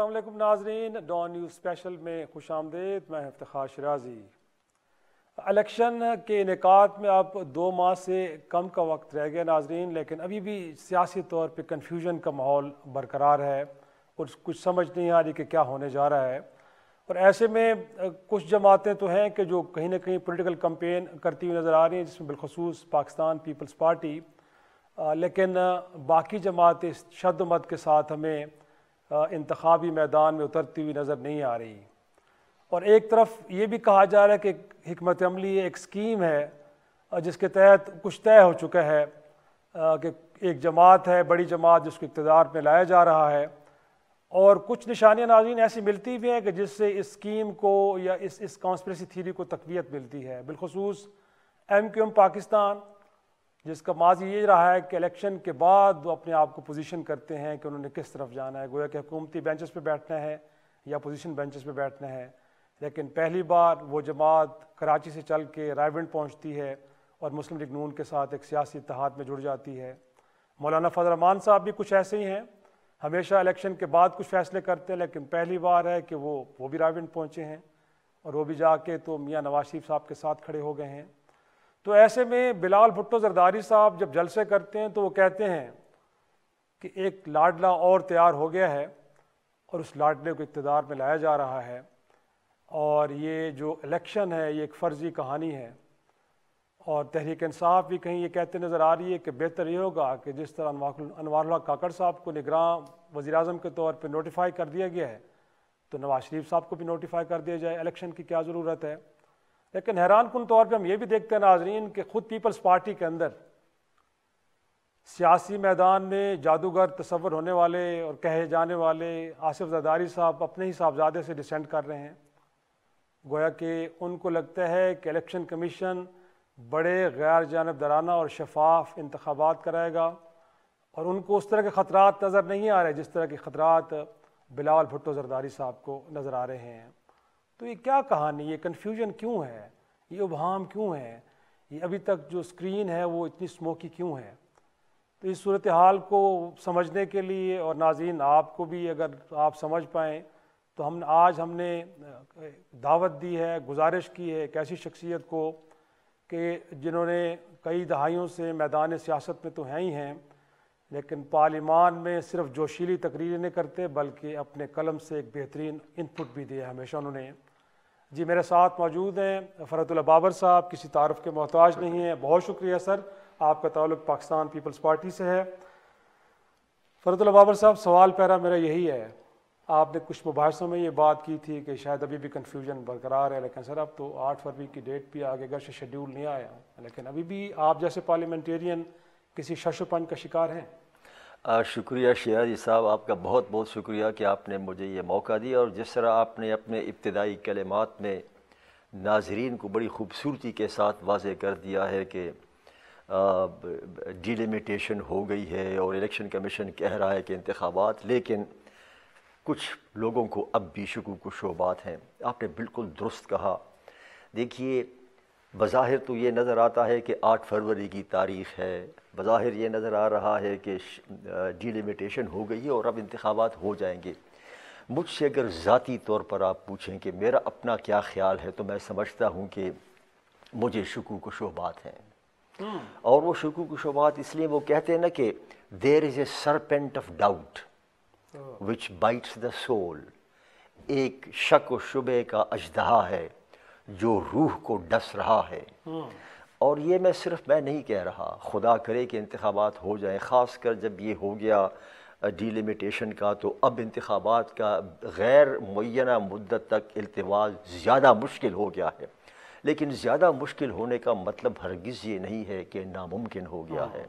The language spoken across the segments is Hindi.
असलम नाजरीन डॉन न्यूज़ स्पेशल में खुश आमदेद मैं इफ्तार शराजी अलेक्शन के इनका में अब दो माह से कम का वक्त रह गया नाजरीन लेकिन अभी भी सियासी तौर पर कन्फ्यूजन का माहौल बरकरार है और कुछ समझ नहीं आ रही कि क्या होने जा रहा है और ऐसे में कुछ जमातें तो हैं कि जो कहीं ना कहीं पोलिटिकल कम्पेन करती हुई नज़र आ रही हैं जिसमें बिलखसूस पाकिस्तान पीपल्स पार्टी लेकिन बाकी जमातें शद मत के साथ हमें इंतबी मैदान में उतरती हुई नज़र नहीं आ रही और एक तरफ ये भी कहा जा रहा है कि हमत अमली एक स्कीम है जिसके तहत कुछ तय हो चुका है कि एक जमात है बड़ी जमात जिसको इकतदार में लाया जा रहा है और कुछ निशानियाँ नाजीन ऐसी मिलती भी हैं कि जिससे इस स्कीम को या इस इस कॉन्स्परेसी थीरी को तकवीत मिलती है बिलखसूस एम क्यू एम पाकिस्तान जिसका माजी ये रहा है कि इलेक्शन के बाद वो अपने आप को पोजीशन करते हैं कि उन्होंने किस तरफ जाना है गोया कि हुकूमती बेंचेस पे बैठना है या पोजीशन बेंचेस पे बैठना है लेकिन पहली बार वो जमात कराची से चल के रायविंड पहुँचती है और मुस्लिम लीग नून के साथ एक सियासी इतिहाद में जुड़ जाती है मौलाना फजलरमान साहब भी कुछ ऐसे ही हैं हमेशा इलेक्शन के बाद कुछ फैसले करते हैं लेकिन पहली बार है कि वो वो भी रायविंड पहुँचे हैं और वो भी जाके तो मियाँ नवाज शरीफ साहब के साथ खड़े हो गए हैं तो ऐसे में बिलाल भुट्टो जरदारी साहब जब जलसे करते हैं तो वो कहते हैं कि एक लाडला और तैयार हो गया है और उस लाडले को इकतदार में लाया जा रहा है और ये जो इलेक्शन है ये एक फ़र्जी कहानी है और तहरीक इंसाफ भी कहीं ये कहते नज़र आ रही है कि बेहतर ये होगा कि जिस तरह अनवारुल्ला काकड़ साहब को निगरान वज़ी अजम के तौर पर नोटिफाई कर दिया गया है तो नवाज शरीफ साहब को भी नोटिफाई कर दिया जाए इलेक्शन की क्या ज़रूरत है लेकिन हैरान कन तौर पर हम ये भी देखते हैं नाजरीन कि ख़ुद पीपल्स पार्टी के अंदर सियासी मैदान में जादूगर तस्वर होने वाले और कहे जाने वाले आसिफ जदारी साहब अपने ही साहबजादे से डिसेंड कर रहे हैं गोया कि उनको लगता है कि इलेक्शन कमीशन बड़े गैर जानबदाराना और शफाफ इंतबात कराएगा और उनको उस तरह के ख़तरात नज़र नहीं आ रहे जिस तरह के ख़तरात बिलावल भुट्टो जरदारी साहब को नज़र आ रहे हैं तो ये क्या कहानी ये कन्फ्यूजन क्यों है ये उभाम क्यों है ये अभी तक जो स्क्रीन है वो इतनी स्मोकी क्यों है तो इस सूरत हाल को समझने के लिए और नाजीन आपको भी अगर आप समझ पाएँ तो हम आज हमने दावत दी है गुजारिश की है एक ऐसी शख्सियत को कि जिन्होंने कई दहाइयों से मैदान सियासत में तो हैं ही हैं लेकिन पार्लिमान में सिर्फ जोशीली तकरीरें नहीं करते बल्कि अपने कलम से एक बेहतरीन इनपुट भी दिया हमेशा उन्होंने जी मेरे साथ मौजूद हैं फ़रतुल्ला बाबर साहब किसी तारफ़ के मोहताज नहीं हैं बहुत शुक्रिया सर आपका ताल्लुक पाकिस्तान पीपल्स पार्टी से है फ़रतुल्ला बाबर साहब सवाल पैरा मेरा यही है आपने कुछ मुबासों में ये बात की थी कि शायद अभी भी कन्फ्यूजन बरकरार है लेकिन सर अब तो आठ फरवरी की डेट भी आगे घर से शेड्यूल नहीं आया लेकिन अभी भी आप जैसे पार्लियामेंटेरियन किसी शशोपन का शिकार हैं शुक्रिया शेरा जी साहब आपका बहुत बहुत शुक्रिया कि आपने मुझे ये मौका दिया और जिस तरह आपने अपने इब्तदाई कलमात में नाजरीन को बड़ी खूबसूरती के साथ वाज कर दिया है कि डिलिमिटेशन हो गई है और इलेक्शन कमीशन कह रहा है कि इंतबात लेकिन कुछ लोगों को अब भी शकूक व शोबात हैं आपने बिल्कुल दुरुस्त कहा देखिए बज़ाहिर तो ये नज़र आता है कि आठ फरवरी की तारीख़ है बज़ाहिर ये नज़र आ रहा है कि डिलिमिटेशन हो गई है और अब इंतबात हो जाएंगे मुझसे अगर ज़ाती तौर पर आप पूछें कि मेरा अपना क्या ख्याल है तो मैं समझता हूँ कि मुझे शकूक शोबात हैं हम्म। और वो शकूक शोबात इसलिए वो कहते हैं ना कि there is a serpent of doubt which bites the soul एक शक व शुबे का अजदहा है जो रूह को डस रहा है हाँ। और ये मैं सिर्फ मैं नहीं कह रहा खुदा करे कि इंतबात हो जाए ख़ास कर जब ये हो गया डीलिमिटेशन का तो अब इंतबात का गैर मुना मदत तक अल्तवा ज़्यादा मुश्किल हो गया है लेकिन ज़्यादा मुश्किल होने का मतलब हरगिज़ ये नहीं है कि नामुमकिन हो गया हाँ। है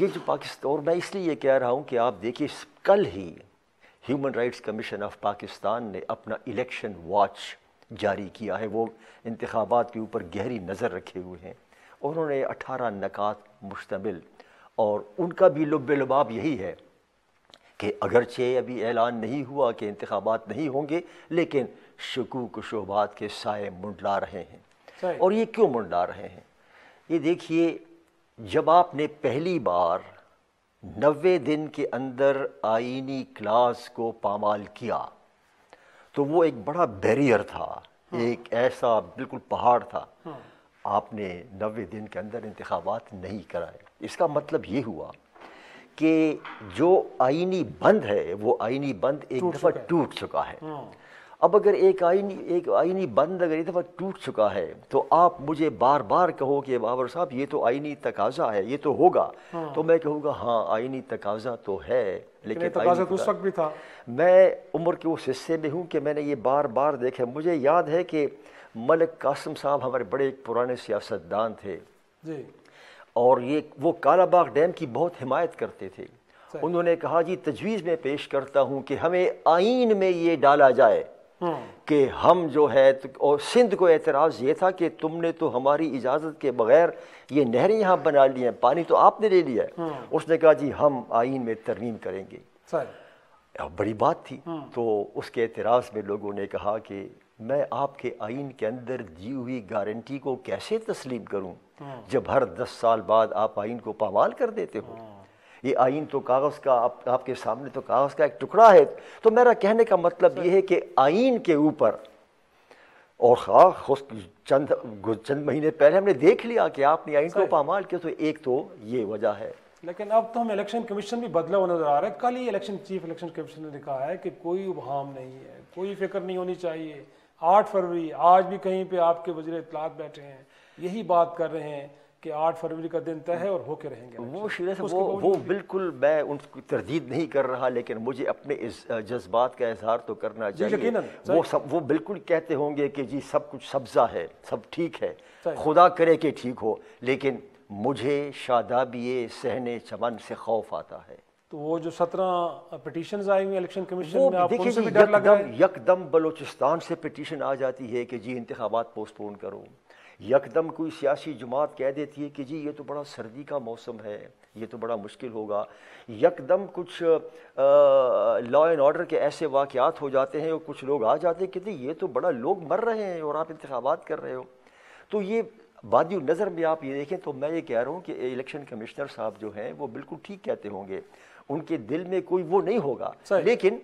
ये जो पाकिस्तान और मैं इसलिए ये कह रहा हूँ कि आप देखिए कल ही human rights commission of Pakistan ने अपना इलेक्शन वॉच जारी किया है वो इंतबात के ऊपर गहरी नज़र रखे हुए हैं उन्होंने अठारह नकात मुश्तमिल और उनका भी लुब लबाब यही है कि अगरचे अभी ऐलान नहीं हुआ कि इंतबात नहीं होंगे लेकिन शकूक शोबात के साय मुंडला रहे हैं और ये क्यों मुंडला रहे हैं ये देखिए जब आपने पहली बार नबे दिन के अंदर आइनी क्लास को पामाल किया तो वो एक बड़ा बैरियर था हाँ। एक ऐसा बिल्कुल पहाड़ था हाँ। आपने नबे दिन के अंदर इंतबात नहीं कराए इसका मतलब ये हुआ कि जो आइनी बंद है वो आइनी बंद एक दफ़ा टूट चुका है हाँ। अब अगर एक आईनी एक आईनी बंद अगर इस दफ़ा टूट चुका है तो आप मुझे बार बार कहो कि बाबर साहब ये तो आईनी तकाजा है ये तो होगा हाँ। तो मैं कहूँगा हाँ आईनी तकाजा तो है लेकिन तकाजा तो उस भी था मैं उम्र के उस हिस्से में हूँ कि मैंने ये बार बार देखा मुझे याद है कि मलिक कासम साहब हमारे बड़े एक पुराने सियासतदान थे जी और ये वो कालाबाग डैम की बहुत हिमायत करते थे उन्होंने कहा जी तजवीज़ में पेश करता हूँ कि हमें आइन में ये डाला जाए कि हम जो है तो और सिंध को एतराज़ ये था कि तुमने तो हमारी इजाज़त के बगैर ये नहरें यहाँ बना ली हैं पानी तो आपने ले लिया है हम्म। उसने कहा जी हम आइन में तरमीम करेंगे बड़ी बात थी हम्म। तो उसके एतराज़ में लोगों ने कहा कि मैं आपके आइन के अंदर दी हुई गारंटी को कैसे तस्लीम करूं हम्म। जब हर दस साल बाद आप आइन को पामाल कर देते हो ये आइन तो कागज़ का आप, आपके सामने तो कागज़ का एक टुकड़ा है तो मेरा कहने का मतलब ये है कि आइन के ऊपर और हाँ, ख़ास चंद चंद महीने पहले हमने देख लिया कि आपने आइन को पामाल किया तो एक तो ये वजह है लेकिन अब तो हम इलेक्शन कमीशन भी बदला हुआ नजर आ रहा है कल ही इलेक्शन चीफ इलेक्शन कमीशन ने कहा है कि कोई हार्म नहीं है कोई फिक्र नहीं होनी चाहिए आठ फरवरी आज भी कहीं पे आपके वजीर इतलात बैठे हैं यही बात कर रहे हैं कि 8 फरवरी का दिन तय है और होके रहेंगे वो शीरस वो वो बिल्कुल मैं उनकी तरदीद नहीं कर रहा लेकिन मुझे अपने इस जज्बात का इजहार तो करना चाहिए वो सब वो बिल्कुल कहते होंगे कि जी सब कुछ सब्जा है सब ठीक है खुदा करे कि ठीक हो लेकिन मुझे शादाबिए सहने चमन से खौफ आता है तो वो जो सत्रह पिटिशन आई हुई इलेक्शन कमीशन देखिए यकदम बलोचिस्तान से पिटिशन आ जाती है कि जी इंतबात पोस्टपोन करो यकदम कोई सियासी जमात कह देती है कि जी ये तो बड़ा सर्दी का मौसम है ये तो बड़ा मुश्किल होगा यकदम कुछ लॉ एंड ऑर्डर के ऐसे वाक़ात हो जाते हैं और कुछ लोग आ जाते हैं कहते ये तो बड़ा लोग मर रहे हैं और आप इंतबात कर रहे हो तो ये वादी नज़र में आप ये देखें तो मैं ये कह रहा हूँ कि इलेक्शन कमिश्नर साहब जो हैं वो बिल्कुल ठीक कहते होंगे उनके दिल में कोई वो नहीं होगा लेकिन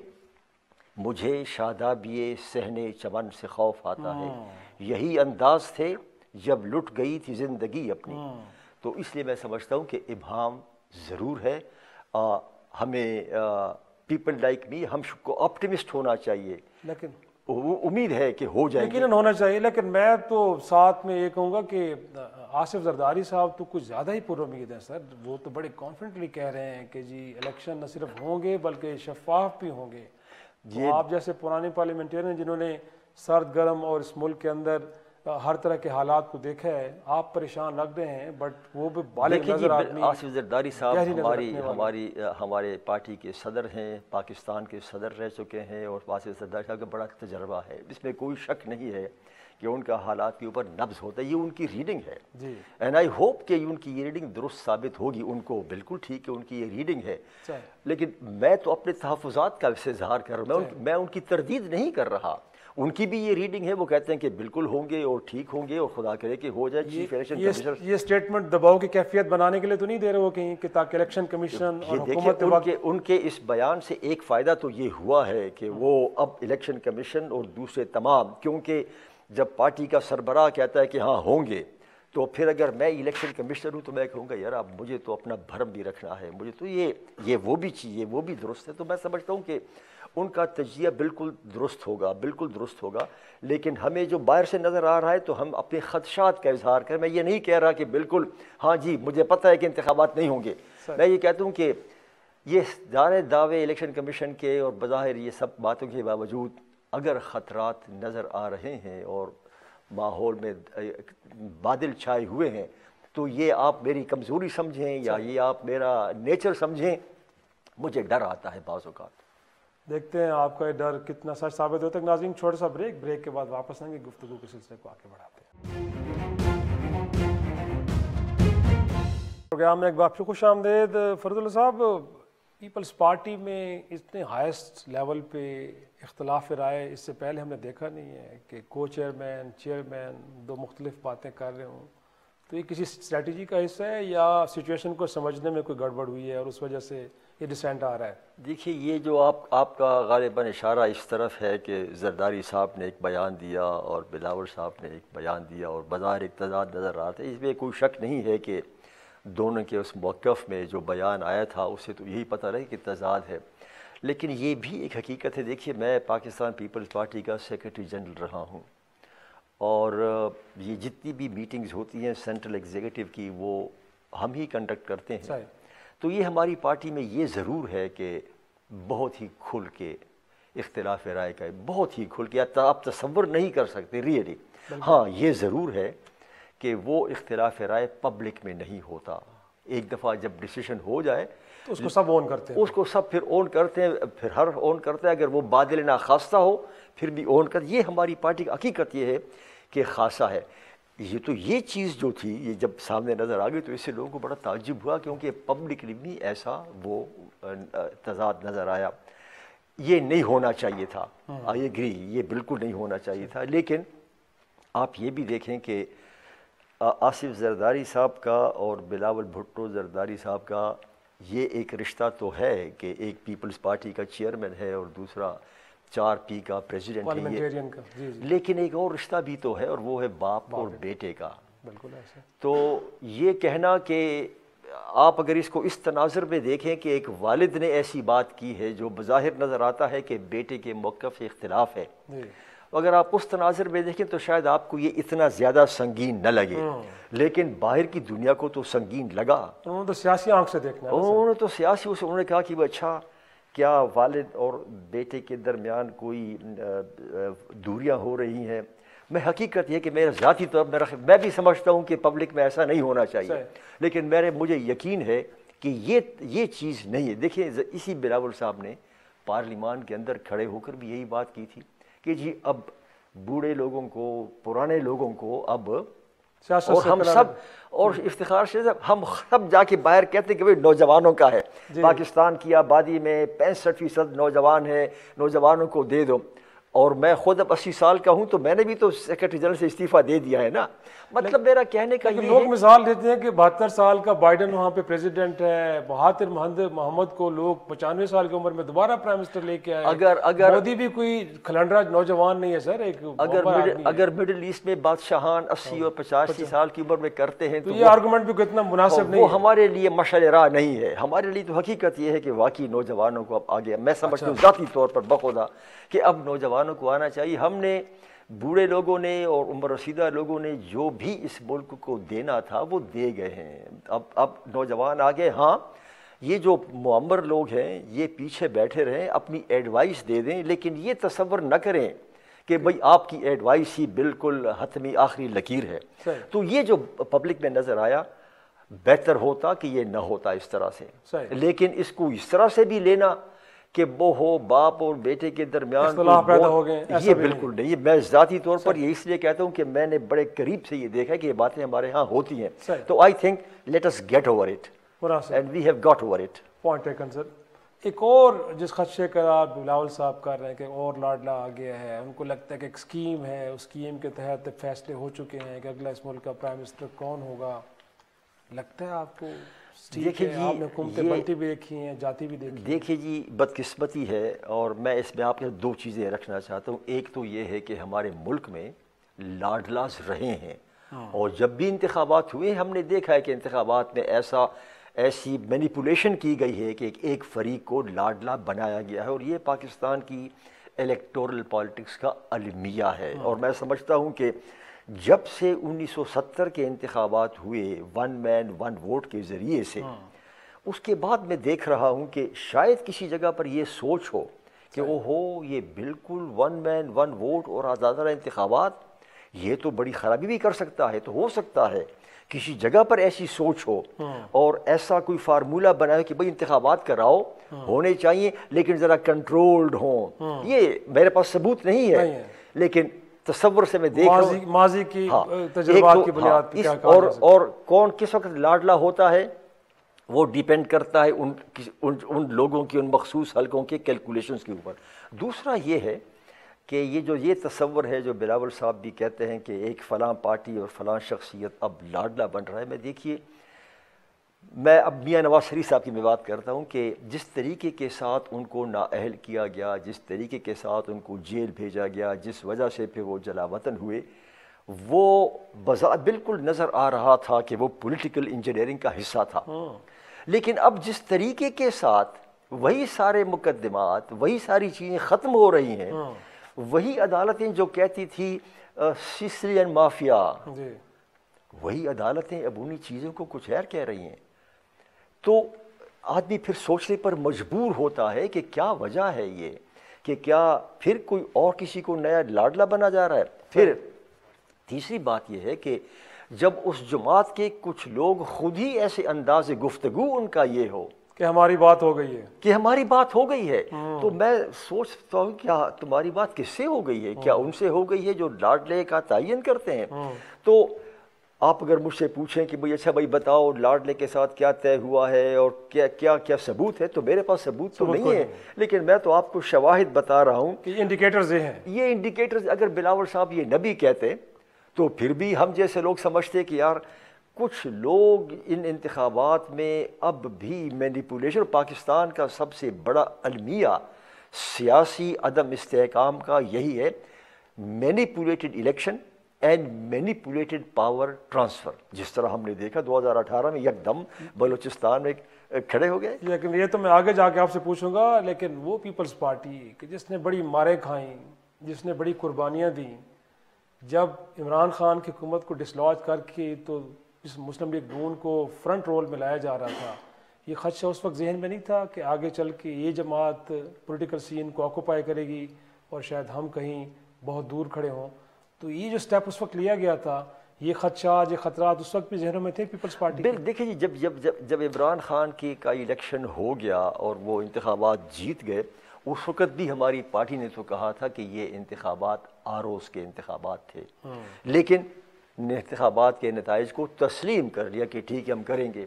मुझे शादाबिए सहने चमन से खौफ आता है हाँ। यही अंदाज थे जब लुट गई थी ज़िंदगी अपनी हाँ। तो इसलिए मैं समझता हूँ कि इबाम ज़रूर है आ, हमें पीपल लाइक मी हम को ऑप्टिमिस्ट होना चाहिए लेकिन उम्मीद है कि हो जाए यकीन होना चाहिए लेकिन मैं तो साथ में ये कहूँगा कि आसिफ जरदारी साहब तो कुछ ज़्यादा ही पुरुद हैं सर वो तो बड़े कॉन्फिडेंटली कह रहे हैं कि जी इलेक्शन न सिर्फ होंगे बल्कि शफाफ भी होंगे तो आप जैसे पुराने पार्लियामेंटेरियन जिन्होंने सर्द गर्म और इस मुल्क के अंदर हर तरह के हालात को देखा है आप परेशान लग रहे हैं बट वो भी बालिक नजर आसिफ जरदारी साहब हमारी हमारी हमारे पार्टी के सदर हैं पाकिस्तान के सदर रह चुके हैं और आसिफ जरदारी साहब का बड़ा तजर्बा है इसमें कोई शक नहीं है कि उनका हालात के ऊपर नब्ज होता है ये उनकी रीडिंग है एंड आई होप कि उनकी ये रीडिंग दुरुस्त साबित होगी उनको बिल्कुल ठीक है उनकी ये रीडिंग है लेकिन मैं तो अपने तहफात का इजहार कर रहा हूँ मैं उनकी तरदीद नहीं कर रहा उनकी भी ये रीडिंग है वो कहते हैं कि बिल्कुल होंगे और ठीक होंगे और खुदा करे कि हो जाए चीफ इलेक्शन ये स्टेटमेंट दबाव की कैफियत बनाने के लिए तो नहीं दे रहे हो कहीं कि ताकि इलेक्शन कमीशन उनके, उनके इस बयान से एक फ़ायदा तो ये हुआ है कि वो अब इलेक्शन कमीशन और दूसरे तमाम क्योंकि जब पार्टी का सरबराह कहता है कि हाँ होंगे तो फिर अगर मैं इलेक्शन कमिश्नर हूँ तो मैं कहूँगा यार आप मुझे तो अपना भरम भी रखना है मुझे तो ये ये वो भी चाहिए वो भी दुरुस्त है तो मैं समझता हूँ कि उनका तजिया बिल्कुल दुरुस्त होगा बिल्कुल दुरुस्त होगा लेकिन हमें जो बाहर से नज़र आ रहा है तो हम अपने खदशात का इजहार करें मैं ये नहीं कह रहा कि बिल्कुल हाँ जी मुझे पता है कि इंतबात नहीं होंगे मैं ये कहता हूँ कि ये दारे दावे इलेक्शन कमीशन के और बाहर ये सब बातों के बावजूद अगर ख़तरा नज़र आ रहे हैं और माहौल में बादल छाए हुए हैं तो ये आप मेरी कमज़ोरी समझें या ये आप मेरा नेचर समझें मुझे डर आता है बाज़ देखते हैं आपका ये डर कितना सच साबित होता है नाजिम छोटा सा ब्रेक ब्रेक के बाद वापस आएंगे गुफ्तु के सिलसिले को आगे बढ़ाते हैं प्रोग्राम में एक बार फिर खुश आमदेद फरदुल्ला साहब पीपल्स पार्टी में इतने हाइस्ट लेवल पे इख्तलाफ राय इससे पहले हमने देखा नहीं है कि को चेयरमैन चेयरमैन दो मुख्तलिफ बातें कर रहे हों तो ये किसी स्ट्रेटजी का हिस्सा है या सिचुएशन को समझने में कोई गड़बड़ हुई है और उस वजह से ये डिसेंट आ रहा है देखिए ये जो आप आपका गालिबा इशारा इस तरफ है कि जरदारी साहब ने एक बयान दिया और बिलावर साहब ने एक बयान दिया और बाज़ार एक नज़र आ रहा था इसमें कोई शक नहीं है कि दोनों के उस मौक़ में जो बयान आया था उससे तो यही पता रहे कि तजाद है लेकिन ये भी एक हकीकत है देखिए मैं पाकिस्तान पीपल्स पार्टी का सेक्रेटरी जनरल रहा हूँ और ये जितनी भी मीटिंग्स होती हैं सेंट्रल एग्जीक्यूटिव की वो हम ही कंडक्ट करते हैं तो ये हमारी पार्टी में ये ज़रूर है कि बहुत ही खुल के इख्तलाफ राय का बहुत ही खुल के आप तस्वर नहीं कर सकते रियली हाँ ये ज़रूर है कि वो इख्तलाफ राय पब्लिक में नहीं होता एक दफ़ा जब डिसीशन हो जाए तो उसको सब ऑन करते हैं उसको सब फिर ऑन करते हैं फिर हर ऑन करते हैं अगर वो बादल ना खासा हो फिर भी ऑन कर ये हमारी पार्टी की हकीकत ये है कि खासा है ये तो ये चीज़ जो थी ये जब सामने नज़र आ गई तो इससे लोगों को बड़ा ताजुब हुआ क्योंकि पब्लिकली भी ऐसा वो तजाद नज़र आया ये नहीं होना चाहिए था आई हम्म। एग्री ये बिल्कुल नहीं होना चाहिए था लेकिन आप ये भी देखें कि आसिफ जरदारी साहब का और बिलावल भुट्टो जरदारी साहब का ये एक रिश्ता तो है कि एक पीपल्स पार्टी का चेयरमैन है और दूसरा चार पी का प्रेसिडेंट है ये का, जी, जी। लेकिन एक और रिश्ता भी तो है और वो है बाप और बेटे का बिल्कुल ऐसा तो ये कहना कि आप अगर इसको इस तनाजर में देखें कि एक वालिद ने ऐसी बात की है जो बज़ाहिर नज़र आता है कि बेटे के मौक़ से इख्तलाफ है अगर आप उस तनाजर में देखें तो शायद आपको ये इतना ज़्यादा संगीन न लगे हम्म। लेकिन बाहर की दुनिया को तो संगीन लगा तो उन्होंने तो सियासी आंख से देखना उन्होंने तो सियासी उसे उन्होंने कहा कि वह अच्छा क्या वालिद और बेटे के दरमियान कोई दूरियां हो रही हैं मैं हकीकत यह कि मेरा ज़ाती तौर मेरा मैं भी समझता हूँ कि पब्लिक में ऐसा नहीं होना चाहिए लेकिन मेरे मुझे यकीन है कि ये ये चीज़ नहीं है देखिए इसी बिलावल साहब ने पार्लिमान के अंदर खड़े होकर भी यही बात की थी कि जी अब बूढ़े लोगों को पुराने लोगों को अब और हम सब और इफ्तार से हम सब जाके बाहर कहते हैं कि भाई नौजवानों का है पाकिस्तान की आबादी में पैंसठ फीसद नौजवान है नौजवानों को दे दो और मैं खुद अब अस्सी साल का हूं तो मैंने भी तो सेक्रेटरी जनरल से इस्तीफा दे दिया है ना मतलब मेरा कहने का ये लोग मिसाल देते हैं कि बहत्तर साल का बाइडन वहाँ पे प्रेसिडेंट है बहातर मोहम्मद को लोग पचानवे साल की उम्र में दोबारा प्राइम मिनिस्टर लेके आए अगर अगर मोदी भी कोई खलंडरा नौजवान नहीं है सर एक अगर अगर मिडिल ईस्ट में बादशाहान अस्सी और पचासी साल की उम्र में करते हैं तो, तो ये आर्गूमेंट भी कितना मुनासिब नहीं हमारे लिए मशल राह नहीं है हमारे लिए तो हकीकत ये है कि वाकई नौजवानों को अब आगे मैं समझता अच्छा। हूँ जाती तौर पर बखुदा कि अब नौजवान नौजवानों को आना चाहिए हमने बूढ़े लोगों ने और उम्र रसीदा लोगों ने जो भी इस मुल्क को देना था वो दे गए हैं अब अब नौजवान आ गए हाँ ये जो मम्बर लोग हैं ये पीछे बैठे रहें अपनी एडवाइस दे दें लेकिन ये तस्वर न करें कि भाई आपकी एडवाइस ही बिल्कुल हतमी आखिरी लकीर है तो ये जो पब्लिक में नज़र आया बेहतर होता कि ये न होता इस तरह से लेकिन इसको इस तरह से भी लेना कि वो हो बाप और बेटे के दरमियान पैदा हो गए ये बिल्कुल नहीं, नहीं। मैं ज़ाती तौर पर ये इसलिए कहता हूँ कि मैंने बड़े करीब से ये देखा है कि ये बातें हमारे यहाँ होती हैं तो I think let us get over it and we have got over it point sir एक और जिस खदशे का आप बिलावल साहब कर रहे हैं कि और लाडला आ गया है उनको लगता है कि एक स्कीम है उस स्कीम के तहत फैसले हो चुके हैं कि अगला इस मुल्क का प्राइम मिनिस्टर कौन होगा लगता है आपको देखिए जी आपने हुकूमतें बनती भी देखी हैं जाती भी देखी देखिए जी बदकिस्मती है और मैं इसमें आपके दो चीज़ें रखना चाहता हूँ एक तो ये है कि हमारे मुल्क में लाडलाज रहे हैं हाँ। और जब भी इंतबात हुए हमने देखा है कि इंतबात में ऐसा ऐसी मैनिपुलेशन की गई है कि एक फरीक को लाडला बनाया गया है और ये पाकिस्तान की इलेक्टोरल पॉलिटिक्स का अलमिया है हाँ। और मैं समझता हूँ कि जब से 1970 के इंतबात हुए वन मैन वन वोट के ज़रिए से हाँ। उसके बाद मैं देख रहा हूँ कि शायद किसी जगह पर यह सोच हो कि ओ हो ये बिल्कुल वन मैन वन वोट और आजादा इंतबात ये तो बड़ी ख़राबी भी कर सकता है तो हो सकता है किसी जगह पर ऐसी सोच हो हाँ। और ऐसा कोई फार्मूला बनाए कि भाई इंतबात कराओ हाँ। होने चाहिए लेकिन ज़रा कंट्रोल्ड हों ये मेरे पास सबूत नहीं है लेकिन तस्वर से मैं देख माजी, माजी की हाँ, तो, की हाँ, क्या और और कौन किस वक्त लाडला होता है वो डिपेंड करता है उन उन उन लोगों की उन मखसूस हलकों के कैलकुलेशन के ऊपर दूसरा ये है कि ये जो ये तस्वर है जो बिलावल साहब भी कहते हैं कि एक फलां पार्टी और फलां शख्सियत अब लाडला बन रहा है मैं देखिए मैं अब मियाँ नवाज शरीफ साहब की मैं बात करता हूँ कि जिस तरीके के साथ उनको नाअहल किया गया जिस तरीके के साथ उनको जेल भेजा गया जिस वजह से फिर वो जलावतन हुए वो बजा बिल्कुल नज़र आ रहा था कि वो पॉलिटिकल इंजीनियरिंग का हिस्सा था हाँ। लेकिन अब जिस तरीके के साथ वही सारे मुकदमात वही सारी चीज़ें ख़त्म हो रही हैं हाँ। वही अदालतें जो कहती थी सिसिलियन माफिया वही अदालतें अब उन्हीं चीज़ों को कुछ और कह रही हैं तो आदमी फिर सोचने पर मजबूर होता है कि क्या वजह है ये कि क्या फिर कोई और किसी को नया लाडला बना जा रहा है फिर तीसरी बात यह है कि जब उस जमात के कुछ लोग खुद ही ऐसे अंदाज गुफ्तगु उनका ये हो कि हमारी बात हो गई है कि हमारी बात हो गई है हाँ। तो मैं सोचता हूँ क्या तुम्हारी बात किससे हो गई है हाँ। क्या उनसे हो गई है जो लाडले का तयन करते हैं हाँ। तो आप अगर मुझसे पूछें कि भाई अच्छा भाई बताओ लाडले के साथ क्या तय हुआ है और क्या क्या क्या सबूत है तो मेरे पास सबूत, तो नहीं है लेकिन मैं तो आपको शवाहिद बता रहा हूँ कि इंडिकेटर्स ये हैं ये इंडिकेटर्स अगर बिलावर साहब ये नबी कहते तो फिर भी हम जैसे लोग समझते कि यार कुछ लोग इन इंतबात में अब भी मैनिपुलेशन पाकिस्तान का सबसे बड़ा अलमिया सियासी अदम इसकाम का यही है manipulated election and manipulated power transfer जिस तरह हमने देखा 2018 में एकदम बलूचिस्तान में खड़े हो गए लेकिन ये तो मैं आगे जाके आपसे पूछूंगा लेकिन वो पीपल्स पार्टी कि जिसने बड़ी मारें खाई जिसने बड़ी कुर्बानियाँ दी जब इमरान खान की हुकूमत को डिसलॉज करके तो इस मुस्लिम लीग नून को फ्रंट रोल में लाया जा रहा था ये खदशा उस वक्त जहन में नहीं था कि आगे चल के ये जमात पोलिटिकल सीन को ऑक्यूपाई करेगी और शायद हम कहीं बहुत दूर खड़े हों तो ये जो स्टेप उस वक्त लिया गया था ये खदशात ये खतरा उस वक्त भी जहनों में थे पीपल्स पार्टी बिल देखिए जी जब जब जब जब इमरान खान की का इलेक्शन हो गया और वो इंतबात जीत गए उस वक़्त भी हमारी पार्टी ने तो कहा था कि ये इंतबात आर के इंतबात थे हाँ। लेकिन इंतबात के नतज को तस्लीम कर लिया कि ठीक है हम करेंगे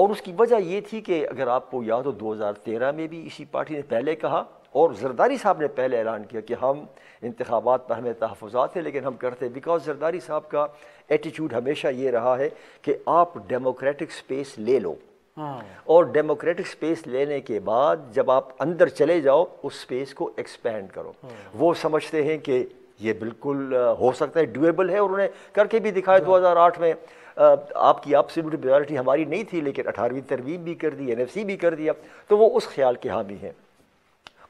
और उसकी वजह ये थी कि अगर आपको याद हो 2013 में भी इसी पार्टी ने पहले कहा और जरदारी साहब ने पहले ऐलान किया कि हम इंतबात पर हमें तहफात है लेकिन हम करते हैं बिकॉज जरदारी साहब का एटीट्यूड हमेशा ये रहा है कि आप डेमोक्रेटिक स्पेस ले लो हाँ। और डेमोक्रेटिक स्पेस लेने के बाद जब आप अंदर चले जाओ उस स्पेस को एक्सपेंड करो हाँ। वो समझते हैं कि ये बिल्कुल हो सकता है ड्यूएबल है और उन्हें करके भी दिखाया 2008 हाँ। में आपकी आपसीट मेजॉरिटी हमारी नहीं थी लेकिन अठारहवीं तरवीम भी कर दी एनएफसी भी कर दिया तो वो उस ख्याल के हामी हैं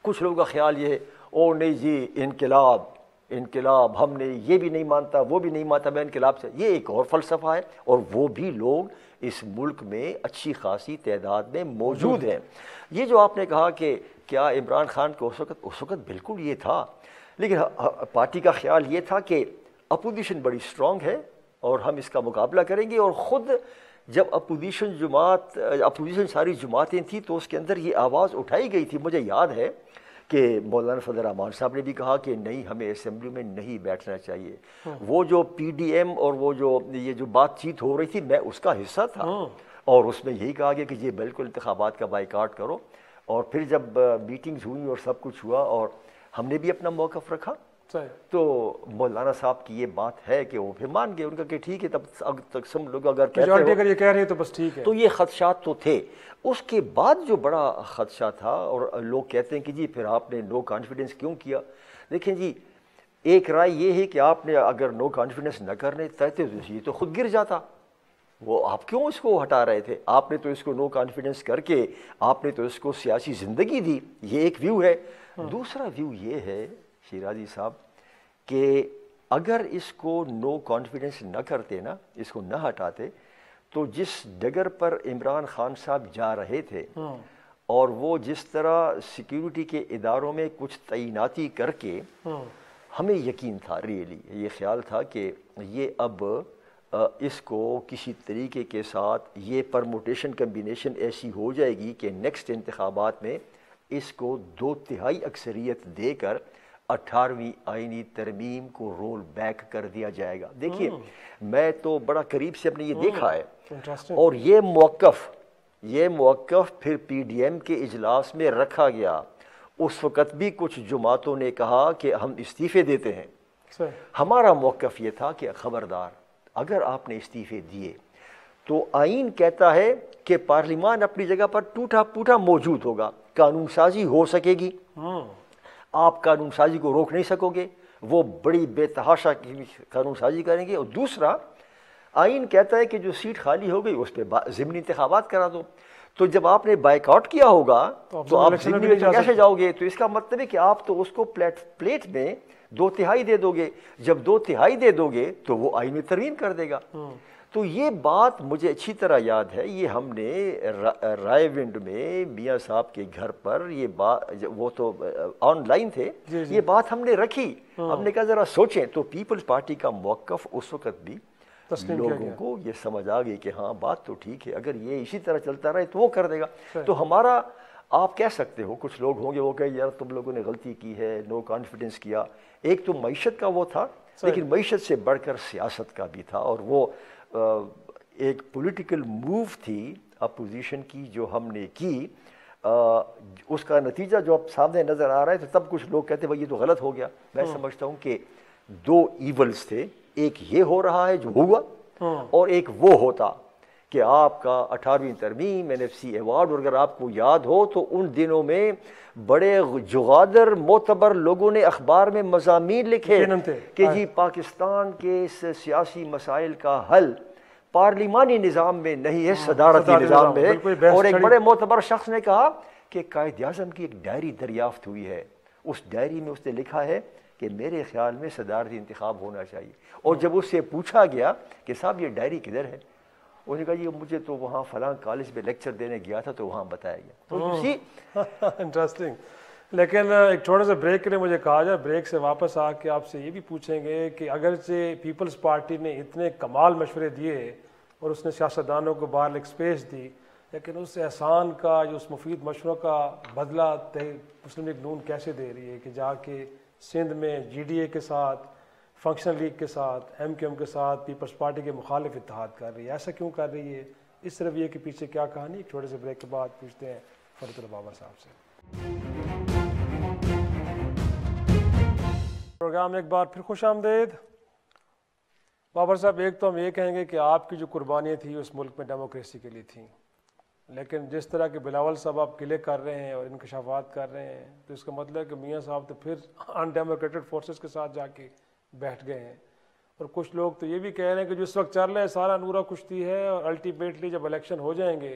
कुछ लोगों का ख्याल ये है ओ नहीं जी इनकलाब इनकलाब हमने ये भी नहीं मानता वो भी नहीं मानता मैं इनकलाब से ये एक और फलसफा है और वो भी लोग इस मुल्क में अच्छी खासी तादाद में मौजूद हैं ये जो आपने कहा कि क्या इमरान खान को उस वक्त उस वक्त बिल्कुल ये था लेकिन पार्टी का ख्याल ये था कि अपोजिशन बड़ी स्ट्रॉन्ग है और हम इसका मुकाबला करेंगे और ख़ुद जब अपोजिशन जमात अपोजिशन सारी जमातें थी तो उसके अंदर ये आवाज़ उठाई गई थी मुझे याद है कि मौलाना फजल रहमान साहब ने भी कहा कि नहीं हमें असम्बली में नहीं बैठना चाहिए हाँ। वो जो पीडीएम और वो जो ये जो बातचीत हो रही थी मैं उसका हिस्सा था हाँ। और उसमें यही कहा गया कि ये बिल्कुल इंतबात का बाइकाट करो और फिर जब मीटिंग्स uh, हुई और सब कुछ हुआ और हमने भी अपना मौक़ रखा तो मौलाना साहब की ये बात है कि वो फिर मान गए उनका कि ठीक है तब अग, तक सब लोग अगर कहते हो, अगर ये कह रहे हैं तो बस ठीक है तो ये खदशात तो थे उसके बाद जो बड़ा खदशा था और लोग कहते हैं कि जी फिर आपने नो कॉन्फिडेंस क्यों किया देखें जी एक राय ये है कि आपने अगर नो कॉन्फिडेंस न करने तहते तो ये तो खुद गिर जाता वो आप क्यों इसको हटा रहे थे आपने तो इसको नो कॉन्फिडेंस करके आपने तो इसको सियासी ज़िंदगी दी ये एक व्यू है हाँ। दूसरा व्यू ये है जी साहब कि अगर इसको नो कॉन्फिडेंस न करते ना इसको न हटाते तो जिस डगर पर इमरान खान साहब जा रहे थे हाँ। और वो जिस तरह सिक्योरिटी के इदारों में कुछ तैनाती करके हाँ। हमें यकीन था रियली ये ख्याल था कि ये अब इसको किसी तरीके के साथ ये परमोटेशन कम्बिनेशन ऐसी हो जाएगी कि नेक्स्ट इंतबात में इसको दो तिहाई अक्सरियत देकर अठारहवीं आइनी तरमीम को रोल बैक कर दिया जाएगा देखिए hmm. मैं तो बड़ा करीब से अपने ये hmm. देखा है और ये मौकफ ये मौकफ फिर पी डी एम के इजलास में रखा गया उस वक़्त भी कुछ जमातों ने कहा कि हम इस्तीफ़े देते हैं हमारा मौकफ ये था कि ख़बरदार अगर आपने इस्तीफ़े दिए तो आइन कहता है कि पार्लिमान अपनी जगह पर टूटा फूटा मौजूद होगा कानून साजी हो सकेगी hmm. आप कानून साजी को रोक नहीं सकोगे वो बड़ी बेतहाशा की कानून साजी करेंगे और दूसरा आइन कहता है कि जो सीट खाली हो गई उस पर ज़िमनी इंतबात करा दो तो जब आपने बाइकआउट किया होगा तो, आप तो ज़िमनी में कैसे जाओगे तो इसका मतलब है कि आप तो उसको प्लेट प्लेट में दो तिहाई दे दोगे जब दो तिहाई दे दोगे तो वो आइन में कर देगा हम्म। तो ये बात मुझे अच्छी तरह याद है ये हमने राय रायविंड में मियाँ साहब के घर पर ये बात वो तो ऑनलाइन थे ये बात हमने रखी हाँ। हमने कहा ज़रा सोचें तो पीपल्स पार्टी का मौकफ उस वक़्त भी लोगों को ये समझ आ गई कि हाँ बात तो ठीक है अगर ये इसी तरह चलता रहे तो वो कर देगा तो हमारा आप कह सकते हो कुछ लोग होंगे वो कहे यार तुम लोगों ने गलती की है नो कॉन्फिडेंस किया एक तो मीशत का वो था लेकिन मीशत से बढ़कर सियासत का भी था और वो एक पॉलिटिकल मूव थी अपोजिशन की जो हमने की आ, उसका नतीजा जो अब सामने नज़र आ रहा है तो तब कुछ लोग कहते भाई ये तो गलत हो गया मैं हाँ। समझता हूँ कि दो ईवल्स थे एक ये हो रहा है जो हुआ हाँ। और एक वो होता कि आपका अठारहवीं तरमीम एन एफ सी एवार्ड और अगर आपको याद हो तो उन दिनों में बड़े जुगादर मोतबर लोगों ने अखबार में मजामी लिखे कि हाँ। जी पाकिस्तान के इस सियासी मसाइल का हल पार्लिमानी निज़ाम में नहीं है हाँ, सदारती निज़ाम में और एक बड़े मोतबर शख्स ने कहा कि कायद अजम की एक डायरी दरियाफ्त हुई है उस डायरी में उसने लिखा है कि मेरे ख्याल में सदारती इंतखब होना चाहिए और हाँ। जब उससे पूछा गया कि साहब ये डायरी किधर है उन्होंने कहा ये मुझे तो वहाँ फलां कॉलेज में लेक्चर देने गया था तो वहाँ बताया गया तो इंटरेस्टिंग लेकिन एक छोटे से ब्रेक के लिए मुझे कहा जाए ब्रेक से वापस आके आपसे ये भी पूछेंगे कि अगरचे पीपल्स पार्टी ने इतने कमाल मशवरे दिए और उसने सियासतदानों को बाहर एक स्पेस दी लेकिन उस एहसान का जो उस मुफीद मशरों का बदला मुस्लिम लीग नून कैसे दे रही है कि जाके सिंध में जी डी ए के साथ फंक्शनल लीग के साथ एम के साथ पीपल्स पार्टी के मुखालिफ इतिहाद कर रही है ऐसा क्यों कर रही है इस रवैये के पीछे क्या कहानी एक छोटे से ब्रेक के बाद पूछते हैं फरतुल बाबा साहब से प्रोग्राम एक बार फिर खुश आमदेद बाबर साहब एक तो हम ये कहेंगे कि आपकी जो कुर्बानियाँ थी उस मुल्क में डेमोक्रेसी के लिए थी लेकिन जिस तरह के बिलावल साहब आप किले कर रहे हैं और इनकशाफात कर रहे हैं तो इसका मतलब है कि मियाँ साहब तो फिर अनडेमोक्रेटेड फोर्सेस के साथ जाके बैठ गए हैं और कुछ लोग तो ये भी कह रहे हैं कि जिस वक्त चल रहा है सारा नूरा कुश्ती है और अल्टीमेटली जब इलेक्शन हो जाएंगे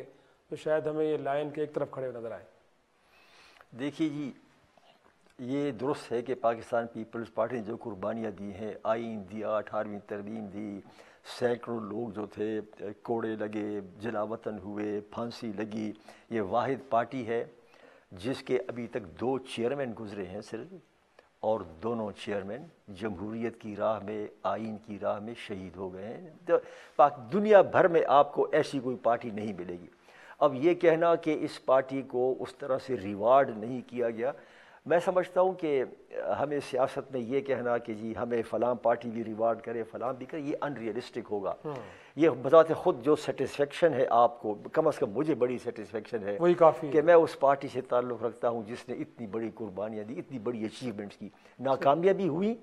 तो शायद हमें ये लाइन के एक तरफ खड़े नजर आए देखिए जी ये दुरुस्त है कि पाकिस्तान पीपल्स पार्टी ने जो कुर्बानियाँ दी हैं आइन दिया अठारहवीं तरमीम दी सैकड़ों लोग जो थे कोड़े लगे जलावतन हुए फांसी लगी ये वाहिद पार्टी है जिसके अभी तक दो चेयरमैन गुजरे हैं सिर्फ और दोनों चेयरमैन जमहूरीत की राह में आइन की राह में शहीद हो गए हैं तो दुनिया भर में आपको ऐसी कोई पार्टी नहीं मिलेगी अब ये कहना कि इस पार्टी को उस तरह से रिवार्ड नहीं किया गया मैं समझता हूँ कि हमें सियासत में ये कहना कि जी हमें फ़लाम पार्टी भी रिवार्ड करे फ़लाम भी करे ये अनरियलिस्टिक होगा हम्म। ये बजात खुद जो सेटिस्फेक्शन है आपको कम अज़ कम मुझे बड़ी सेटिस्फेक्शन है वही काफ़ी कि मैं उस पार्टी से ताल्लुक़ रखता हूँ जिसने इतनी बड़ी कुर्बानियाँ दी इतनी बड़ी अचीवमेंट्स की नाकामियाँ भी हुई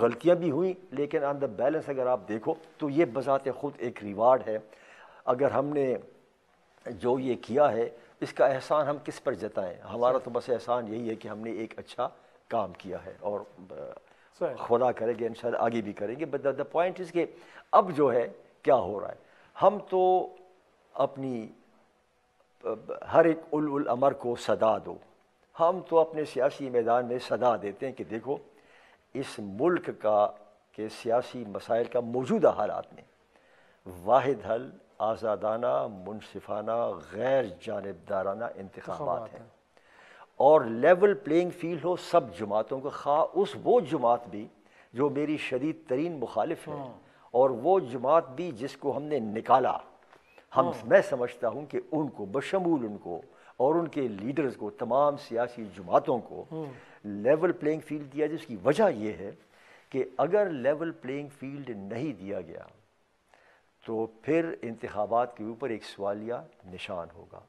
गलतियाँ भी हुई लेकिन ऑन द बैलेंस अगर आप देखो तो ये बजात खुद एक रिवार्ड है अगर हमने जो ये किया है इसका एहसान हम किस पर जताएं हमारा तो बस एहसान यही है कि हमने एक अच्छा काम किया है और खुदा करेंगे इन आगे भी करेंगे बट द पॉइंट इज़ के अब जो है क्या हो रहा है हम तो अपनी हर एक उल, उल अमर को सदा दो हम तो अपने सियासी मैदान में सदा देते हैं कि देखो इस मुल्क का के सियासी मसाइल का मौजूदा हालात में वाहिद हल आज़ादाना मुनसिफाना गैर जानबदाराना इंतबात हैं और लेवल प्लेइंग फील्ड हो सब जमातों को खा उस वो जमात भी जो मेरी शदीद तरीन मुखालिफ है हाँ। और वो जमात भी जिसको हमने निकाला हम हाँ। मैं समझता हूँ कि उनको बशमूल उनको और उनके लीडर्स को तमाम सियासी जमातों को लेवल प्लेइंग फील्ड दिया जिसकी वजह यह है कि अगर लेवल प्लेइंग फील्ड नहीं दिया गया तो फिर इंतबात के ऊपर एक सवालिया निशान होगा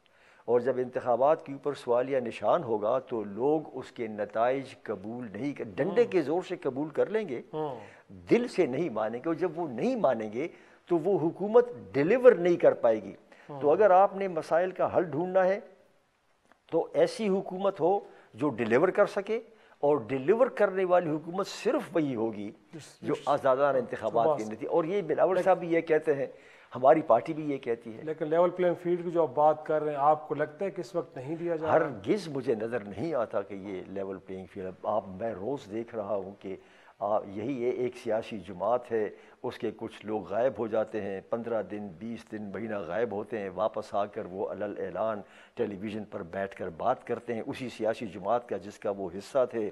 और जब इंतबात के ऊपर सवालिया निशान होगा तो लोग उसके नतज कबूल नहीं कर डंडे हम्म। के ज़ोर से कबूल कर लेंगे हम्म। दिल से नहीं मानेंगे और जब वो नहीं मानेंगे तो वो हुकूमत डिलीवर नहीं कर पाएगी हम्म। तो अगर आपने मसाइल का हल ढूंढना है तो ऐसी हुकूमत हो जो डिलीवर कर सके और डिलीवर करने वाली हुकूमत सिर्फ वही होगी जो आज़ादाना इंतबात की थी और ये बिलावर साहब भी ये कहते हैं हमारी पार्टी भी ये कहती है लेकिन लेवल प्लेइंग फील्ड की जो आप बात कर रहे हैं आपको लगता है कि इस वक्त नहीं दिया जा हर गिज मुझे नज़र नहीं आता कि ये लेवल प्लेइंग फील्ड आप मैं रोज़ देख रहा हूँ कि यही ये एक सियासी जमात है उसके कुछ लोग गायब हो जाते हैं पंद्रह दिन बीस दिन महीना गायब होते हैं वापस आकर वो अलल ऐलान टेलीविज़न पर बैठ कर बात करते हैं उसी सियासी जमात का जिसका वो हिस्सा थे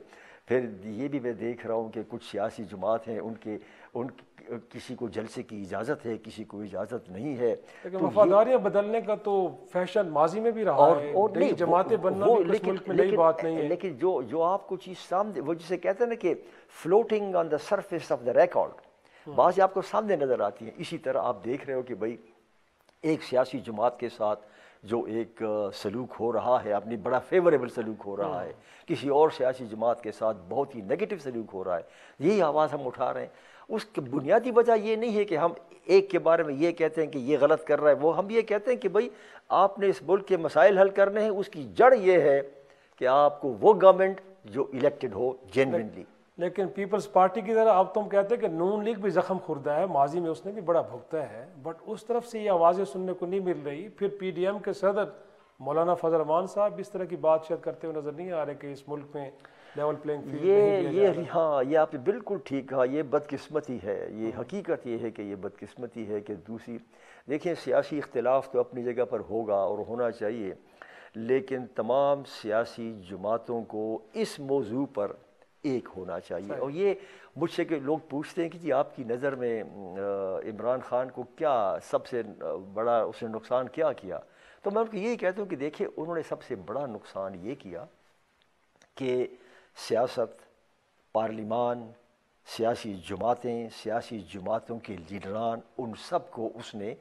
फिर ये भी मैं देख रहा हूँ कि कुछ सियासी जमात हैं उनके उन किसी को जलसे की इजाज़त है किसी को इजाज़त नहीं है तो वफादारियाँ बदलने का तो फैशन माजी में भी रहा और, है और नहीं जमातें बनना लेकिन, मुल्क में लेकिन, बात नहीं है लेकिन जो जो आपको चीज़ सामने वो जिसे कहते हैं ना कि floating on the surface of the record बाजी आपको सामने नज़र आती है इसी तरह आप देख रहे हो कि भाई एक सियासी जमात के साथ जो एक सलूक हो रहा है अपनी बड़ा फेवरेबल सलूक हो रहा हाँ। है किसी और सियासी जमात के साथ बहुत ही नेगेटिव सलूक हो रहा है यही आवाज़ हम उठा रहे हैं उसकी बुनियादी वजह ये नहीं है कि हम एक के बारे में ये कहते हैं कि ये गलत कर रहा है वो हम ये कहते हैं कि भाई आपने इस मुल्क के मसाइल हल करने हैं उसकी जड़ ये है कि आपको वो गवर्नमेंट जो इलेक्टेड हो जेनविनली लेकिन पीपल्स पार्टी की तरह अब तो हम कहते हैं कि नून लीग भी ज़ख़म खुर्दा है माजी में उसने भी बड़ा भुगता है बट उस तरफ से ये आवाज़ें सुनने को नहीं मिल रही फिर पी डी एम के सदर मौलाना फजल रमान साहब इस तरह की बात शायद करते हुए नज़र नहीं आ रहे कि इस मुल्क में लेवल प्लेइंग फील्ड ये ये हाँ ये आपने बिल्कुल ठीक कहा ये बदकिस्मती है ये हकीकत ये है कि ये बदकिस्मती है कि दूसरी देखिए सियासी इख्तलाफ तो अपनी जगह पर होगा और होना चाहिए लेकिन तमाम सियासी जमातों को इस मौजू पर एक होना चाहिए और ये मुझसे के लोग पूछते हैं कि जी आपकी नज़र में इमरान खान को क्या सबसे बड़ा उसने नुकसान क्या किया तो मैं उनको यही कहता हूँ कि देखिए उन्होंने सबसे बड़ा नुकसान ये किया कि सियासत पार्लिमान सियासी जमातें सियासी जमातों के लीडरान उन सब को उसने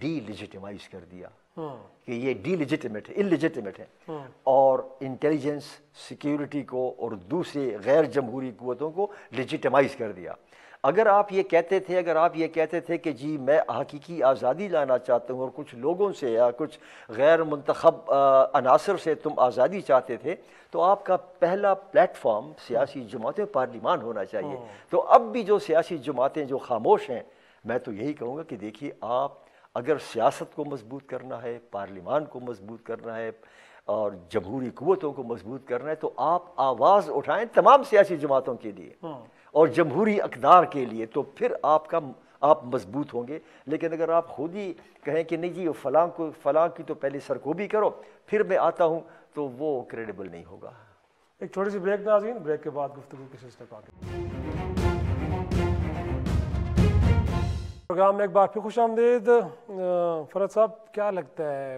डीलिजिटमाइज़ कर दिया कि ये डीलिजिटमेट है इलिजिटमेट है और इंटेलिजेंस सिक्योरिटी को और दूसरे गैर जमहूरी कुतों को लिजिटमाइज कर दिया अगर आप ये कहते थे अगर आप ये कहते थे कि जी मैं हकीकी आज़ादी लाना चाहता हूँ और कुछ लोगों से या कुछ गैर मंतखब अनासर से तुम आज़ादी चाहते थे तो आपका पहला प्लेटफॉर्म सियासी जमातें पार्लिमान होना चाहिए हाँ। तो अब भी जो सियासी जमातें जो खामोश हैं मैं तो यही कहूँगा कि देखिए आप अगर सियासत को मजबूत करना है पार्लियामान को मजबूत करना है और जमहूरी कुतों को मजबूत करना है तो आप आवाज़ उठाएं तमाम सियासी जमातों के लिए हाँ। और जमहूरी अकदार के लिए तो फिर आपका आप मजबूत होंगे लेकिन अगर आप खुद ही कहें कि नहीं जी फलां को फलां की तो पहले भी करो फिर मैं आता हूँ तो वो क्रेडिबल नहीं होगा एक छोटी सी ब्रेक नाजीन ब्रेक के बाद गुफ्तु के प्रोग्राम में एक बार फिर खुश आमदेद फरद साहब क्या लगता है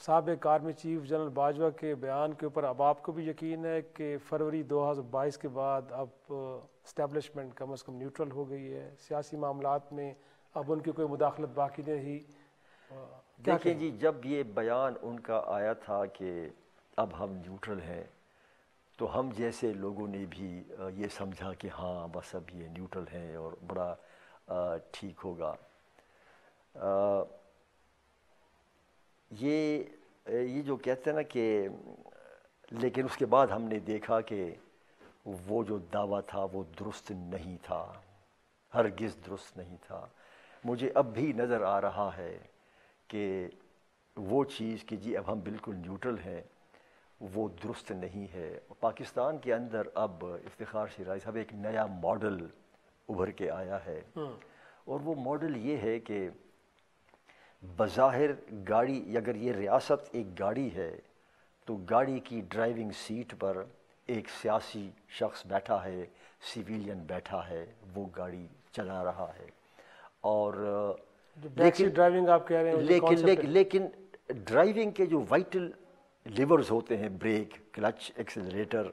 सबक आर्मी चीफ जनरल बाजवा के बयान के ऊपर अब आपको भी यकीन है कि फरवरी 2022 के बाद अब इस्टेबलिशमेंट कम अज़ कम न्यूट्रल हो गई है सियासी मामला में अब उनकी कोई मुदाखलत बाकी नहीं देखिए जी जब ये बयान उनका आया था कि अब हम न्यूट्रल हैं तो हम जैसे लोगों ने भी ये समझा कि हाँ बस अब ये न्यूट्रल हैं और बड़ा ठीक होगा आ, ये ये जो कहते हैं ना कि लेकिन उसके बाद हमने देखा कि वो जो दावा था वो दुरुस्त नहीं था हरगिज़ दुरुस्त नहीं था मुझे अब भी नज़र आ रहा है कि वो चीज़ कि जी अब हम बिल्कुल न्यूट्रल हैं वो दुरुस्त नहीं है पाकिस्तान के अंदर अब इफ्तार शराज साहब एक नया मॉडल उभर के आया है हम्म। और वो मॉडल ये है कि बज़ाहिर गाड़ी अगर ये रियासत एक गाड़ी है तो गाड़ी की ड्राइविंग सीट पर एक सियासी शख्स बैठा है सिविलियन बैठा है वो गाड़ी चला रहा है और लेकिन ड्राइविंग आप कह रहे हैं लेकिन ले, लेकिन ड्राइविंग के जो वाइटल लिवर्स होते हैं ब्रेक क्लच एक्सेलरेटर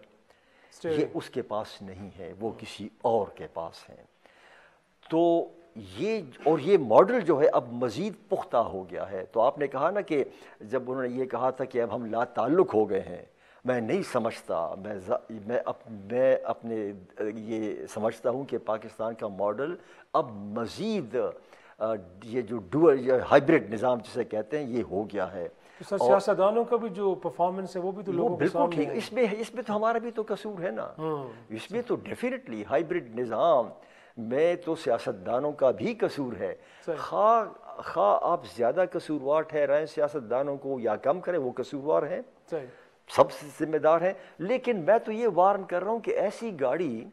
ये उसके पास नहीं है वो किसी और के पास है तो ये और ये मॉडल जो है अब मज़ीद पुख्ता हो गया है तो आपने कहा ना कि जब उन्होंने ये कहा था कि अब हम ला ताल्लुक़ हो गए हैं मैं नहीं समझता मैं मैं अप, मैं अपने ये समझता हूँ कि पाकिस्तान का मॉडल अब मज़ीद ये जो डुअल हाइब्रिड निज़ाम जिसे कहते हैं ये हो गया है सर सियासतदानों का भी जो परफॉर्मेंस है वो भी तो लोगों बिल्कुल ठीक है इसमें इसमें तो हमारा भी तो कसूर है ना हाँ। इसमें तो डेफिनेटली हाइब्रिड निज़ाम में तो सियासतदानों का भी कसूर है खा खा आप ज़्यादा कसूरवार ठहराएं सियासतदानों को या कम करें वो कसूरवार हैं सब जिम्मेदार हैं लेकिन मैं तो ये वार्न कर रहा हूँ कि ऐसी गाड़ी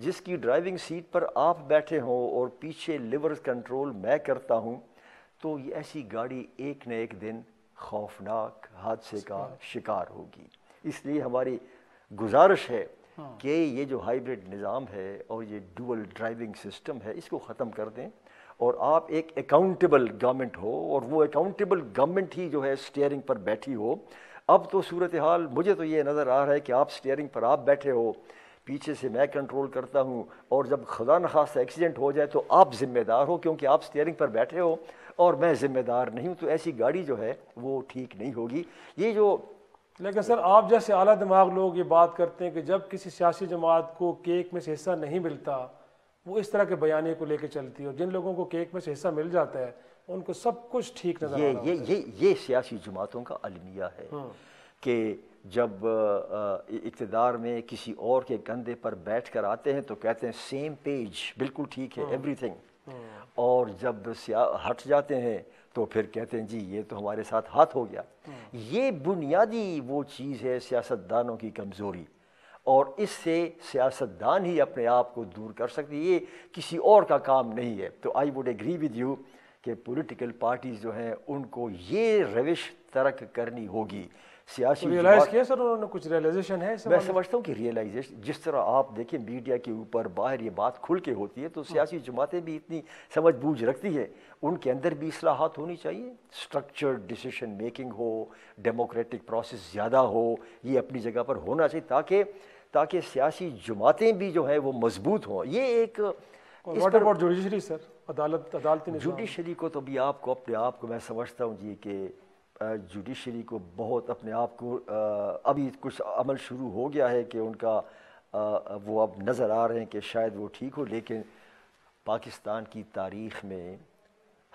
जिसकी ड्राइविंग सीट पर आप बैठे हों और पीछे लिवर कंट्रोल मैं करता हूँ तो ऐसी गाड़ी एक न एक दिन खौफनाक हादसे का शिकार होगी इसलिए हमारी गुजारिश है हाँ। कि ये जो हाइब्रिड निज़ाम है और ये डुअल ड्राइविंग सिस्टम है इसको ख़त्म कर दें और आप एक अकाउंटेबल गवर्नमेंट हो और वो अकाउंटेबल गवर्नमेंट ही जो है स्टेयरिंग पर बैठी हो अब तो सूरत हाल मुझे तो ये नज़र आ रहा है कि आप स्टेयरिंग पर आप बैठे हो पीछे से मैं कंट्रोल करता हूँ और जब खजा नखास्ता एक्सीडेंट हो जाए तो आप जिम्मेदार हो क्योंकि आप स्टेयरिंग पर बैठे हो और मैं ज़िम्मेदार नहीं हूँ तो ऐसी गाड़ी जो है वो ठीक नहीं होगी ये जो लेकिन सर आप जैसे आला दिमाग लोग ये बात करते हैं कि जब किसी सियासी जमात को केक में से हिस्सा नहीं मिलता वो इस तरह के बयाने को लेकर चलती है और जिन लोगों को केक में से हिस्सा मिल जाता है उनको सब कुछ ठीक नजर ये ये ये ये सियासी जमातों का अलमिया है हाँ। कि जब इकतदार में किसी और के कंधे पर बैठ कर आते हैं तो कहते हैं सेम पेज बिल्कुल ठीक है एवरीथिंग हाँ। और जब हट जाते हैं तो फिर कहते हैं जी ये तो हमारे साथ हाथ हो गया ये बुनियादी वो चीज़ है सियासतदानों की कमज़ोरी और इससे सियासतदान ही अपने आप को दूर कर सकती ये किसी और का काम नहीं है तो I would agree with you कि पॉलिटिकल पार्टीज़ जो हैं उनको ये रविश तरक करनी होगी सियासी रियलाइज तो किया सर उन्होंने कुछ रियलाइजेशन है मैं समझता हूँ कि रियलाइजेशन जिस तरह आप देखें मीडिया के ऊपर बाहर ये बात खुल के होती है तो हाँ। सियासी जमातें भी इतनी समझ बूझ रखती है उनके अंदर भी असलाहत होनी चाहिए स्ट्रक्चर डिसीशन मेकिंग हो डेमोक्रेटिक प्रोसेस ज़्यादा हो ये अपनी जगह पर होना चाहिए ताकि ताकि सियासी जमातें भी जो है वो मजबूत हों ये एक जुडिशरी सर अदालत अदालती जुडिशरी को तो भी आपको अपने आप को मैं समझता हूँ जी कि जुडिशरी को बहुत अपने आप को अभी कुछ अमल शुरू हो गया है कि उनका वो अब नज़र आ रहे हैं कि शायद वो ठीक हो लेकिन पाकिस्तान की तारीख़ में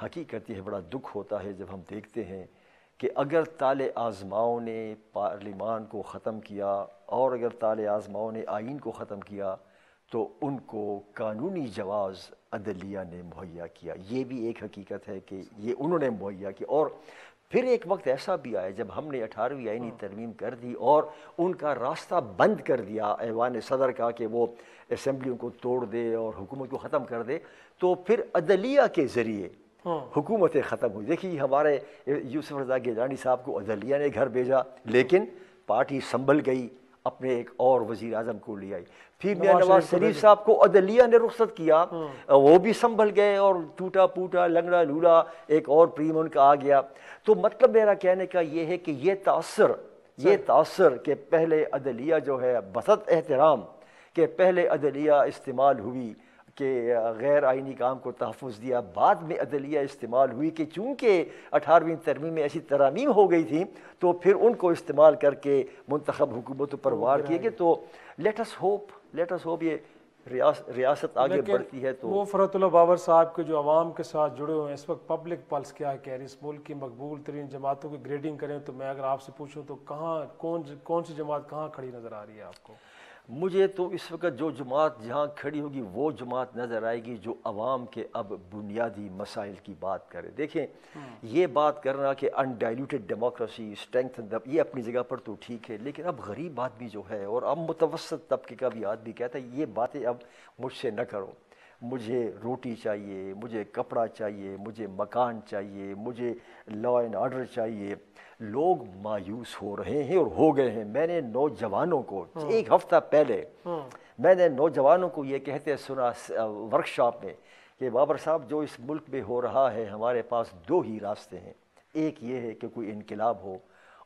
हकीकत यह बड़ा दुख होता है जब हम देखते हैं कि अगर ताल आज़माओं ने पार्लिमान को ख़त्म किया और अगर ताल आज़माओं ने आइन को ख़त्म किया तो उनको कानूनी जवाज़ अदलिया ने मुहैया किया ये भी एक हकीकत है कि ये उन्होंने मुहैया किया और फिर एक वक्त ऐसा भी आया जब हमने अठारहवीं आइनी हाँ। तरमीम कर दी और उनका रास्ता बंद कर दिया ऐवान सदर का कि वो असम्बलियों को तोड़ दे और हुकूमत को ख़त्म कर दे तो फिर अदलिया के ज़रिए हाँ। हुकूमतें ख़त्म हुई देखिए हमारे यूसुफ रजा गेजानी साहब को अदलिया ने घर भेजा लेकिन पार्टी संभल गई अपने एक और वजीर अजम को ले आई फिर मियाँ नवाज शरीफ साहब को अदलिया ने रुख्सत किया हाँ। वो भी संभल गए और टूटा पूटा लंगड़ा लूड़ा एक और प्रीम उनका आ गया तो मतलब मेरा कहने का ये है कि ये तासर ये तासर के पहले अदलिया जो है बसत एहतराम के पहले अदलिया इस्तेमाल हुई के गैर आइनी काम को तहफ़ दिया बाद में अदलिया इस्तेमाल हुई कि चूँकि अठारहवीं तरमीम में ऐसी तरामीम हो गई थी तो फिर उनको इस्तेमाल करके मंतखब हुकूमत पर वार किए गए तो लेटस होप लेटस होप ये रियासत आगे बढ़ती है तो वो फरतुल्ला बाबर साहब के जो आवाम के साथ जुड़े हुए हैं इस वक्त पब्लिक पल्स क्या कह रही इस मुल्क की मकबूल तरीन जमातों की ग्रेडिंग करें तो मैं अगर आपसे पूछूँ तो कहाँ कौन कौन सी जमात कहाँ खड़ी नज़र आ रही है आपको मुझे तो इस वक्त जो जमात जहाँ खड़ी होगी वो जमात नज़र आएगी जो आवाम के अब बुनियादी मसाइल की बात करे देखें हम्म। ये बात करना कि अनडाइल्यूटेड डेमोक्रेसी स्ट्रेंथ ये अपनी जगह पर तो ठीक है लेकिन अब गरीब आदमी जो है और अब मुतवसत तबके का भी आदमी कहता है ये बातें अब मुझसे न करो मुझे रोटी चाहिए मुझे कपड़ा चाहिए मुझे मकान चाहिए मुझे लॉ एंड ऑर्डर चाहिए लोग मायूस हो रहे हैं और हो गए हैं मैंने नौजवानों को हम्म। एक हफ्ता पहले हम्म। मैंने नौजवानों को ये कहते सुना वर्कशॉप में कि बाबर साहब जो इस मुल्क में हो रहा है हमारे पास दो ही रास्ते हैं एक ये है कि कोई इनकलाब हो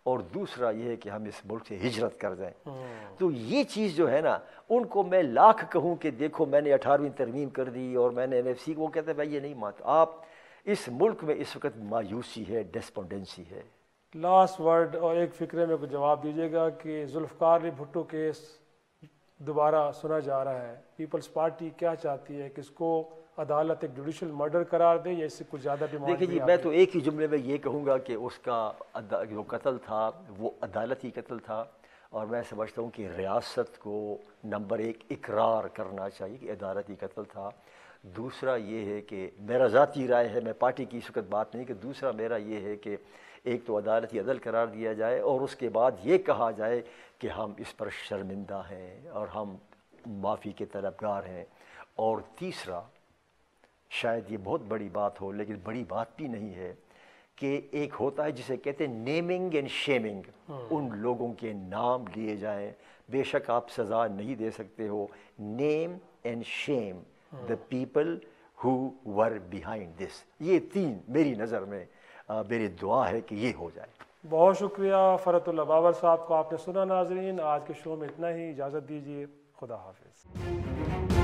और दूसरा ये है कि हम इस मुल्क से हिजरत कर जाएं हम्म। तो ये चीज़ जो है ना उनको मैं लाख कहूँ कि देखो मैंने अठारहवीं तरमीम कर दी और मैंने एन एफ सी को कहते भाई ये नहीं मानता आप इस मुल्क में इस वक्त मायूसी है डिस्पोंडेंसी है लास्ट वर्ड और एक फ़िक्रे में कुछ जवाब दीजिएगा कि जुल्फ़ार अली भुट्टो केस दोबारा सुना जा रहा है पीपल्स पार्टी क्या चाहती है किसको अदालत एक जुडिशल मर्डर करार दे या इससे कुछ ज़्यादा देखिए जी मैं तो एक ही जुमले में ये कहूँगा कि उसका जो कत्ल था वो अदालत ही कत्ल था और मैं समझता हूँ कि रियासत को नंबर एक इकरार करना चाहिए कि अदालत ही कत्ल था दूसरा ये है कि मेरा ज़ाती राय है मैं पार्टी की इस वक्त बात नहीं कि दूसरा मेरा ये है कि एक तो अदालती अदल करार दिया जाए और उसके बाद ये कहा जाए कि हम इस पर शर्मिंदा हैं और हम माफ़ी के तलबगार हैं और तीसरा शायद ये बहुत बड़ी बात हो लेकिन बड़ी बात भी नहीं है कि एक होता है जिसे कहते हैं नेमिंग एंड शेमिंग उन लोगों के नाम लिए जाएं बेशक आप सज़ा नहीं दे सकते हो name and shame the people who were behind this ये तीन मेरी नज़र में मेरी दुआ है कि ये हो जाए बहुत शुक्रिया फ़रतुल्ला बाबर साहब को आपने सुना नाजरीन आज के शो में इतना ही इजाज़त दीजिए खुदा हाफिज़